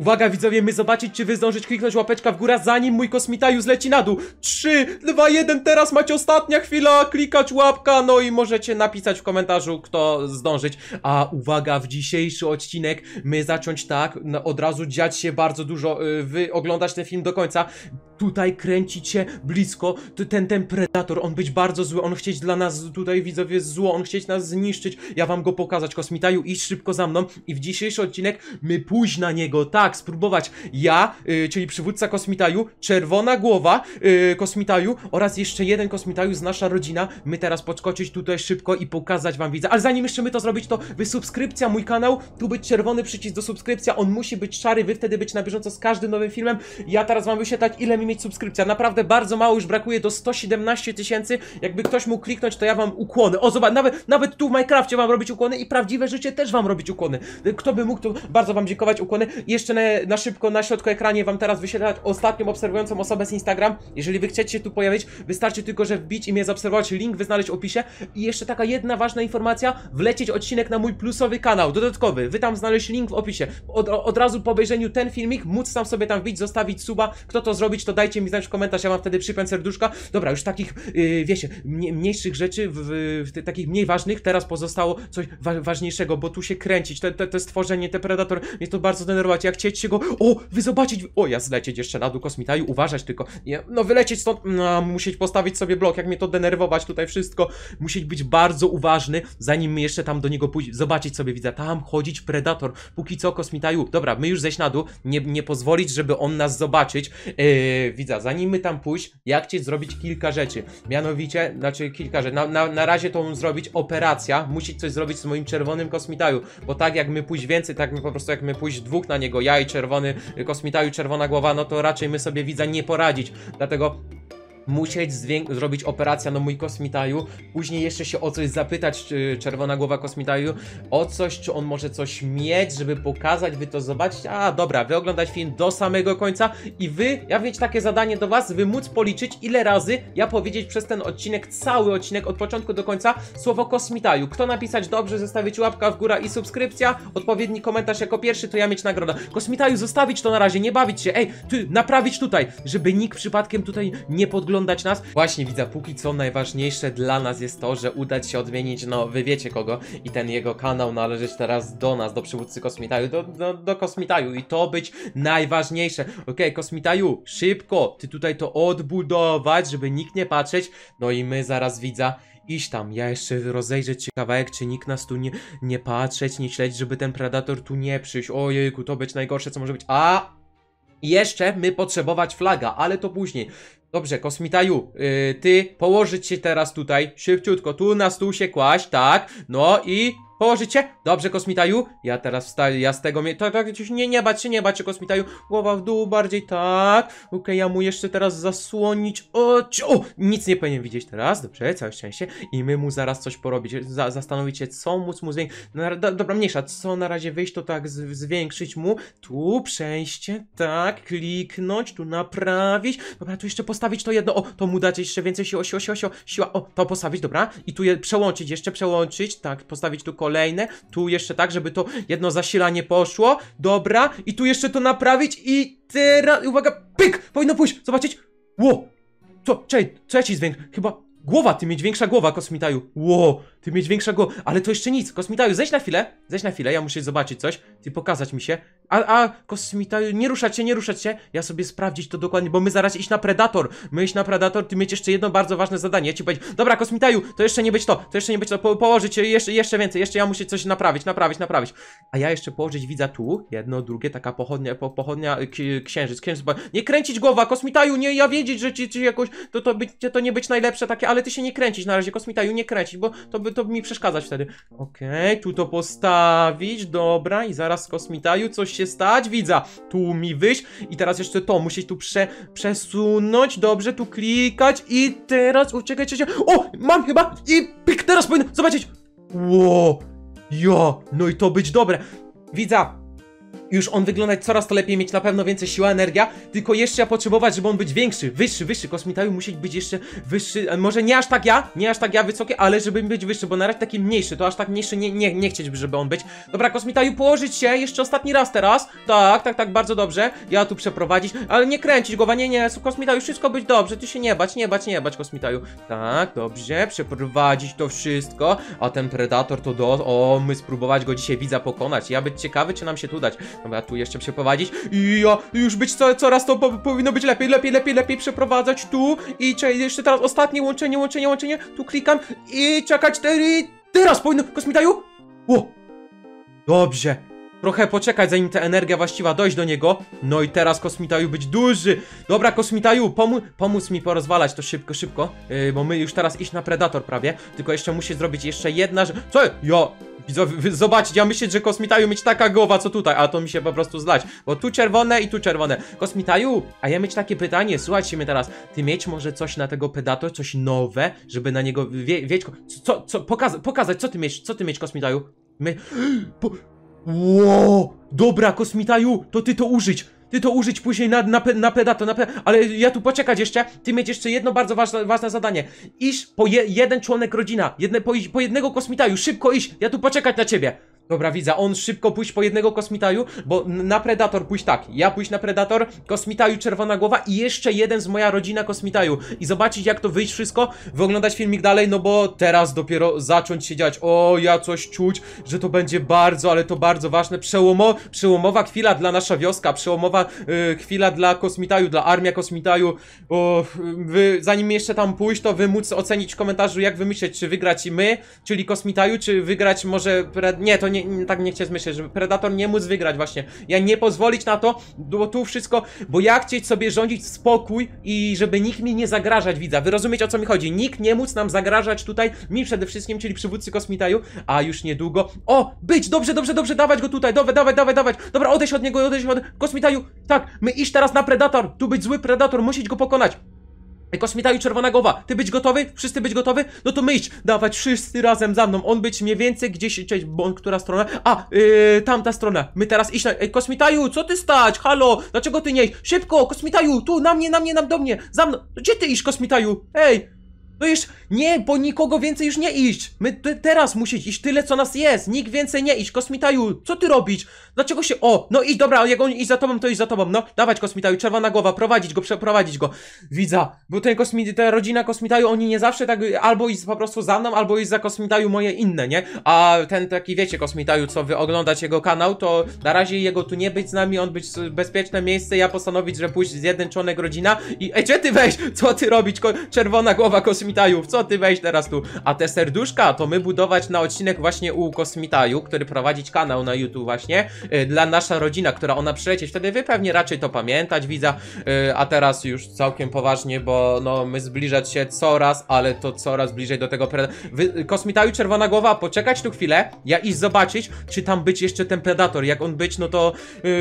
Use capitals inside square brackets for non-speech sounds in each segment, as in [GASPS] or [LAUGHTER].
Uwaga widzowie, my zobaczyć czy wy zdążyć kliknąć łapeczka w górę zanim mój już leci na dół 3, 2, 1, teraz macie ostatnia chwila, klikać łapka, no i możecie napisać w komentarzu kto zdążyć A uwaga, w dzisiejszy odcinek my zacząć tak, no, od razu dziać się bardzo dużo, y, wy oglądać ten film do końca tutaj kręcić się blisko, ten, ten predator, on być bardzo zły, on chcieć dla nas tutaj widzowie zło, on chcieć nas zniszczyć, ja wam go pokazać, Kosmitaju, idź szybko za mną i w dzisiejszy odcinek my pójść na niego, tak, spróbować, ja, yy, czyli przywódca Kosmitaju, czerwona głowa yy, Kosmitaju oraz jeszcze jeden Kosmitaju z nasza rodzina, my teraz podskoczyć tutaj szybko i pokazać wam widzę. ale zanim jeszcze my to zrobić, to wy subskrypcja, mój kanał, tu być czerwony przycisk do subskrypcja, on musi być szary, wy wtedy być na bieżąco z każdym nowym filmem, ja teraz wam wyświetlać ile mi mieć subskrypcja. Naprawdę bardzo mało już brakuje do 117 tysięcy. Jakby ktoś mógł kliknąć, to ja wam ukłonę. O, zobacz, nawet, nawet tu w Minecraftie wam robić ukłony i prawdziwe życie też wam robić ukłony. Kto by mógł, to bardzo wam dziękować ukłony. Jeszcze na, na szybko na środku ekranie wam teraz wysiedlać ostatnią obserwującą osobę z Instagram. Jeżeli wy chcecie się tu pojawić, wystarczy tylko, że wbić i mnie zaobserwować. Link wy znaleźć w opisie. I jeszcze taka jedna ważna informacja. Wlecieć odcinek na mój plusowy kanał, dodatkowy. Wy tam znaleźć link w opisie. Od, od razu po obejrzeniu ten filmik móc sam sobie tam wbić, zostawić suba. Kto to zrobić, to dajcie mi znać w komentarzach, ja mam wtedy przypęd serduszka. Dobra, już takich, yy, wiecie, mniejszych rzeczy, w, w, w, takich mniej ważnych, teraz pozostało coś wa ważniejszego, bo tu się kręcić, te, te, te stworzenie, te predator, mnie to bardzo denerwować, jak chcieć go, o, wy zobaczyć, o, ja zlecieć jeszcze na dół kosmitaju, uważać tylko, nie, no wylecieć stąd, no, musieć postawić sobie blok, jak mnie to denerwować tutaj wszystko, musieć być bardzo uważny, zanim jeszcze tam do niego pójść, zobaczyć sobie, widzę, tam chodzić predator, póki co kosmitaju, dobra, my już zejść na dół, nie, nie pozwolić, żeby on nas zobaczyć, yy, widza, zanim my tam pójść, jak ci zrobić kilka rzeczy. Mianowicie, znaczy kilka rzeczy. Na, na, na razie to zrobić operacja, musi coś zrobić z moim czerwonym kosmitaju, bo tak jak my pójść więcej, tak my po prostu jak my pójść dwóch na niego, ja i czerwony kosmitaju, czerwona głowa, no to raczej my sobie widza nie poradzić. Dlatego musieć zrobić operację na mój kosmitaju, później jeszcze się o coś zapytać czy czerwona głowa kosmitaju, o coś, czy on może coś mieć, żeby pokazać, wy to zobaczyć, a dobra, wy oglądać film do samego końca i wy, ja mieć takie zadanie do was, by móc policzyć ile razy ja powiedzieć przez ten odcinek, cały odcinek od początku do końca słowo kosmitaju. Kto napisać dobrze, zostawić łapka w górę i subskrypcja, odpowiedni komentarz jako pierwszy, to ja mieć nagrodę. Kosmitaju zostawić to na razie, nie bawić się, ej, ty, naprawić tutaj, żeby nikt przypadkiem tutaj nie podglądał oglądać nas. Właśnie widza, póki co najważniejsze dla nas jest to, że udać się odmienić, no wy wiecie kogo i ten jego kanał należeć teraz do nas, do przywódcy Kosmitaju, do, do, do Kosmitaju i to być najważniejsze. Okej, okay, Kosmitaju, szybko, ty tutaj to odbudować, żeby nikt nie patrzeć, no i my zaraz widza iść tam, ja jeszcze rozejrzę się kawałek, czy nikt nas tu nie, nie patrzeć, nie śledzić, żeby ten Predator tu nie przyjść, ojejku, to być najgorsze, co może być, a... Jeszcze my potrzebować flaga, ale to później. Dobrze, kosmitaju, yy, ty położyć się teraz tutaj, szybciutko, tu na stół się kłaść, tak, no i Położyć się? Dobrze, kosmitaju. Ja teraz wstaję, ja z tego mnie. Tak, tak, nie, nie bać się, nie bać się, kosmitaju. Głowa w dół bardziej, tak. Okej, okay, ja mu jeszcze teraz zasłonić. O, o, nic nie powinien widzieć teraz. Dobrze, całe szczęście. I my mu zaraz coś porobić. Za, zastanowić się, co móc mu zwiększyć. No, do, dobra, mniejsza, co na razie wyjść, to tak zwiększyć mu. Tu przejście, tak, kliknąć, tu naprawić. Dobra, tu jeszcze postawić to jedno. O, to mu dać jeszcze więcej siła, siła, siła. siła. O, to postawić, dobra. I tu je przełączyć, jeszcze przełączyć, tak, postawić tu kolejne kolejne, tu jeszcze tak, żeby to jedno zasilanie poszło, dobra, i tu jeszcze to naprawić i teraz, uwaga, pyk, powinno pójść, zobaczyć, ło, co, czekaj, trzeci dźwięk, chyba, Głowa, ty mieć większa głowa, kosmitaju. ło, ty mieć większa głowa. Ale to jeszcze nic, kosmitaju, zejdź na chwilę. Zejdź na chwilę, ja muszę zobaczyć coś. Ty pokazać mi się. A, a, kosmita, nie ruszać się, nie ruszać się. Ja sobie sprawdzić to dokładnie, bo my zaraz iść na Predator. My iść na Predator, ty mieć jeszcze jedno bardzo ważne zadanie. Ja ci powiedzieć, dobra, kosmitaju, to jeszcze nie być to, to jeszcze nie być to, po, położyć jeszcze, jeszcze więcej, jeszcze ja muszę coś naprawić, naprawić, naprawić. A ja jeszcze położyć widza tu, jedno, drugie, taka pochodnia, po, pochodnia, e, księżyc, księżyc. Nie kręcić głowa, kosmitaju, nie, ja wiedzieć, że ci, ci jakoś, to, to, być, to nie być najlepsze takie, ale ty się nie kręcić na razie, kosmitaju, nie kręcić, bo to by, to by mi przeszkadzać wtedy. Okej, okay, tu to postawić, dobra, i zaraz kosmitaju coś się stać widza. Tu mi wyjść i teraz jeszcze to, musisz tu prze, przesunąć, dobrze, tu klikać i teraz uciekajcie się. O, mam chyba i pik, teraz powinien zobaczyć. Ło, jo, no i to być dobre. Widza, już on wyglądać coraz to lepiej, mieć na pewno więcej siła, energia, tylko jeszcze ja potrzebować, żeby on być większy, wyższy, wyższy. Kosmitaju musi być jeszcze wyższy, e, może nie aż tak ja, nie aż tak ja wysokie, ale żeby być wyższy, bo na razie taki mniejszy, to aż tak mniejszy nie, nie, nie chcieć, żeby on być. Dobra, kosmitaju, położyć się, jeszcze ostatni raz teraz. Tak, tak, tak, bardzo dobrze. Ja tu przeprowadzić, ale nie kręcić głowa, nie, nie, kosmitaju, wszystko być dobrze, ty się nie bać, nie bać, nie bać, kosmitaju. Tak, dobrze, przeprowadzić to wszystko, a ten predator to do... O, my spróbować go dzisiaj widza pokonać. Ja być ciekawy, czy nam się tu dać. Dobra, tu jeszcze przeprowadzić. I ja, już być co, coraz to po, powinno być lepiej, lepiej, lepiej, lepiej przeprowadzać tu. I czekaj, jeszcze teraz ostatnie łączenie, łączenie, łączenie. Tu klikam i czekać, cztery. Teraz powinno, kosmitaju. O, dobrze. Trochę poczekać, zanim ta energia właściwa dojść do niego. No i teraz Kosmitaju być duży. Dobra, Kosmitaju, pomó pomóc mi porozwalać to szybko, szybko. Yy, bo my już teraz iść na Predator prawie. Tylko jeszcze musi zrobić jeszcze jedna rzecz. Co? Ja... Zobaczcie, ja myślę, że Kosmitaju mieć taka głowa co tutaj, a to mi się po prostu zlać. Bo tu czerwone i tu czerwone. Kosmitaju, a ja mieć takie pytanie, słuchajcie mnie teraz. Ty mieć może coś na tego pedato, coś nowe, żeby na niego wie, Co, co, pokaza pokazać, co ty mieć, co ty mieć, Kosmitaju? My... [GASPS] Po... Wow, dobra, Kosmitaju, to ty to użyć. Ty to użyć później na, na, na na peda, ale ja tu poczekać jeszcze, ty mieć jeszcze jedno bardzo ważne, ważne zadanie. iż po je, jeden członek rodzina, jedne, po, po jednego kosmita, już szybko iść, ja tu poczekać na ciebie. Dobra, widzę, on szybko pójść po jednego kosmitaju, bo na Predator pójść tak, ja pójść na Predator, kosmitaju Czerwona Głowa i jeszcze jeden z moja rodzina kosmitaju i zobaczyć jak to wyjść wszystko, wyoglądać filmik dalej, no bo teraz dopiero zacząć się dziać, o ja coś czuć, że to będzie bardzo, ale to bardzo ważne, Przełomo przełomowa chwila dla nasza wioska, przełomowa yy, chwila dla kosmitaju, dla armia kosmitaju, o, wy, zanim jeszcze tam pójść, to wy móc ocenić w komentarzu jak wymyśleć, czy wygrać my, czyli kosmitaju, czy wygrać może, nie, to nie nie, tak nie chciałem myśleć, żeby Predator nie mógł wygrać właśnie. Ja nie pozwolić na to, bo tu wszystko, bo ja chcieć sobie rządzić spokój i żeby nikt mi nie zagrażać widza. Wy rozumiecie o co mi chodzi? Nikt nie móc nam zagrażać tutaj, mi przede wszystkim, czyli przywódcy Kosmitaju, a już niedługo. O! Być! Dobrze, dobrze, dobrze, dawać go tutaj, dawaj, dawaj, dawaj, Dobra, odejść od niego, odejść od... Kosmitaju, tak, my iść teraz na Predator, tu być zły Predator, musieć go pokonać. Ej, kosmita i czerwona głowa, ty być gotowy? Wszyscy być gotowy? No to myć, dawać wszyscy razem za mną, on być mniej więcej gdzieś, cześć, bo, która strona? A, yy, tamta strona, my teraz iść na, ej, kosmitaju, co ty stać? Halo, dlaczego ty nie iść? Szybko, kosmitaju, tu, na mnie, na mnie, na do mnie, za mną, gdzie ty iść, kosmitaju? Ej, no już nie, bo nikogo więcej już nie iść. My te, teraz musisz iść tyle, co nas jest. Nikt więcej nie iść. Kosmitaju, co ty robić? Dlaczego się. O, no i dobra, jak on iść za tobą, to iść za tobą. No, dawać Kosmitaju, czerwona głowa, prowadzić go, przeprowadzić go. Widza, bo ten kosmit, ta rodzina Kosmitaju, oni nie zawsze tak albo iść po prostu za mną, albo iść za Kosmitaju moje inne, nie? A ten taki, wiecie, Kosmitaju, co wy oglądać jego kanał, to na razie jego tu nie być z nami, on być bezpieczne miejsce, ja postanowić, że pójść zjednęczonek rodzina i. Ej, gdzie ty weź, co ty robić? Ko czerwona głowa, Kosmitaju kosmitajów, co ty weź teraz tu? A te serduszka to my budować na odcinek właśnie u kosmitaju, który prowadzić kanał na YouTube właśnie, y, dla nasza rodzina, która ona przylecieć, wtedy wy pewnie raczej to pamiętać widza, y, a teraz już całkiem poważnie, bo no my zbliżać się coraz, ale to coraz bliżej do tego pre... Wy, kosmitaju czerwona głowa, poczekać tu chwilę, ja iść zobaczyć, czy tam być jeszcze ten predator, jak on być, no to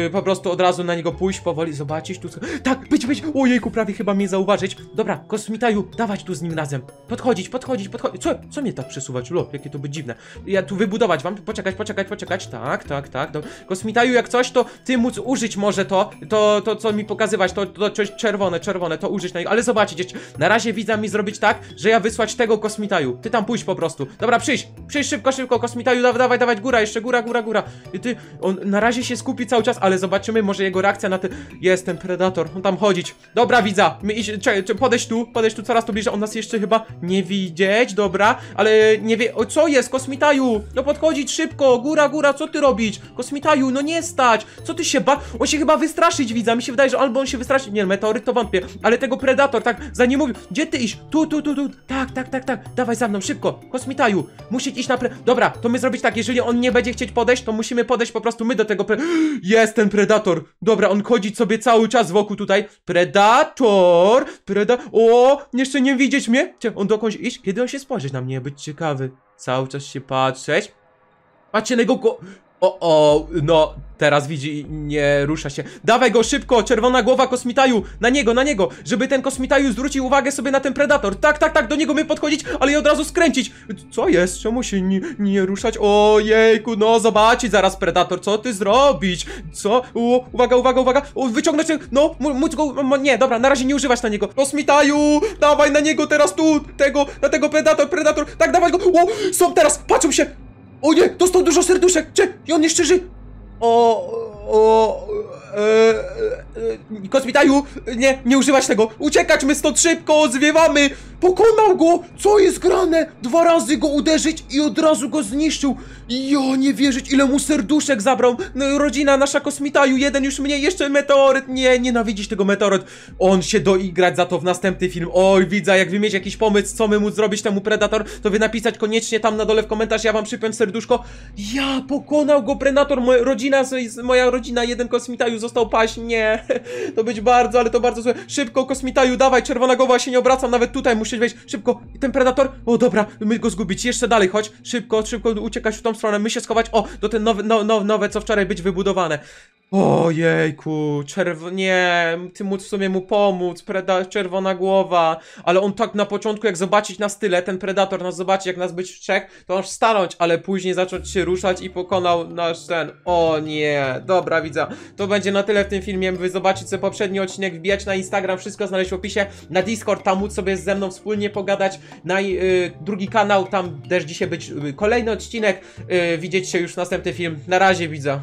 y, po prostu od razu na niego pójść, powoli zobaczyć tu, tak, być, być, ojejku, prawie chyba mnie zauważyć, dobra, kosmitaju, dawać tu z nim razem Podchodzić, podchodzić, podchodzić. Co, co mnie tak przesuwać? Lo, jakie to by dziwne. Ja tu wybudować wam, poczekać, poczekać, poczekać. Tak, tak, tak. No. Kosmitaju, jak coś, to ty móc użyć może to, to, to co mi pokazywać, to, to, to czerwone, czerwone, to użyć na Ale zobaczycie, na razie widza mi zrobić tak, że ja wysłać tego kosmitaju. Ty tam pójść po prostu. Dobra, przyjdź, przyjdź szybko, szybko, kosmitaju, dawaj, dawaj, dawaj, góra, jeszcze góra, góra, góra. I ty, on na razie się skupi cały czas, ale zobaczymy, może jego reakcja na ty. Jestem predator, on tam chodzić. Dobra, widza, my iść, podejść tu, podejść tu coraz to bliżej, on nas jeszcze chyba nie widzieć, dobra, ale nie wie... O, co jest, Kosmitaju? No podchodzić szybko, góra, góra, co ty robisz? Kosmitaju, no nie stać, co ty się ba... On się chyba wystraszyć widza, mi się wydaje, że albo on się wystraszy... Nie, meteoryt to wątpię, ale tego Predator tak za nie mówił, gdzie ty iść? Tu, tu, tu, tu, tak, tak, tak, tak, dawaj za mną, szybko, Kosmitaju, musisz iść na pre... Dobra, to my zrobić tak, jeżeli on nie będzie chcieć podejść, to musimy podejść po prostu my do tego pre... [GASPS] Jest ten Predator, dobra, on chodzi sobie cały czas wokół tutaj, Predator, Preda... O, jeszcze nie widzieć mnie? Gdzie on dokądś iść? Kiedy on się spojrzeć na mnie, być ciekawy. Cały czas się patrzeć. Patrzcie na jego ko... O, o, no, Teraz widzi i nie rusza się. Dawaj go szybko, czerwona głowa kosmitaju! Na niego, na niego! Żeby ten kosmitaju zwrócił uwagę sobie na ten predator. Tak, tak, tak, do niego my podchodzić, ale i od razu skręcić. Co jest? Czemu się nie, nie ruszać? Ojejku, no zobaczyć zaraz predator, co ty zrobić? Co? U, uwaga, uwaga, uwaga! O, wyciągnąć ten... No, móc go... Nie, dobra, na razie nie używać na niego. Kosmitaju! Dawaj na niego teraz tu! Tego, na tego predator, predator! Tak, dawaj go! O, są teraz! Patrzą się! O nie, dostał dużo serduszek! Czy? I on jeszcze żyje! 哦。O... E, e, Kosmitaju, nie, nie używać tego. Uciekać, my stąd szybko, zwiewamy. Pokonał go, co jest grane? Dwa razy go uderzyć i od razu go zniszczył. Jo, nie wierzyć, ile mu serduszek zabrał. No, rodzina nasza Kosmitaju, jeden już mnie, jeszcze meteoryt. Nie, nienawidzisz tego meteoryt. On się doigrać za to w następny film. Oj, widzę, jak wy mieć jakiś pomysł, co my mu zrobić temu Predator, to wy napisać koniecznie tam na dole w komentarz, ja wam przypiąć serduszko. Ja, pokonał go Predator, moja rodzina, moja rodzina rodzina, jeden kosmitaju został paść. Nie, [LAUGHS] to być bardzo, ale to bardzo złe. Szybko, kosmitaju, dawaj, czerwona głowa, się nie obracam, nawet tutaj musisz wejść. Szybko, ten predator. O, dobra, my go zgubić. Jeszcze dalej, chodź. Szybko, szybko uciekać w tą stronę, my się schować. O, do ten nowe, no, no, nowe, co wczoraj być wybudowane. Ojejku, czerw... Nie, ty móc w sumie mu pomóc, preda... czerwona głowa, ale on tak na początku, jak zobaczyć nas tyle, ten predator nas zobaczy, jak nas być w trzech, to aż stanąć, ale później zacząć się ruszać i pokonał nasz ten... O nie, dobra. Dobra, widzę. To będzie na tyle w tym filmie. Wy zobaczycie poprzedni odcinek, wbijać na Instagram, wszystko znaleźć w opisie. Na Discord, tam móc sobie ze mną wspólnie pogadać. Na y, drugi kanał, tam też dzisiaj być y, kolejny odcinek. Yy, widzieć się już następny film. Na razie, widzę.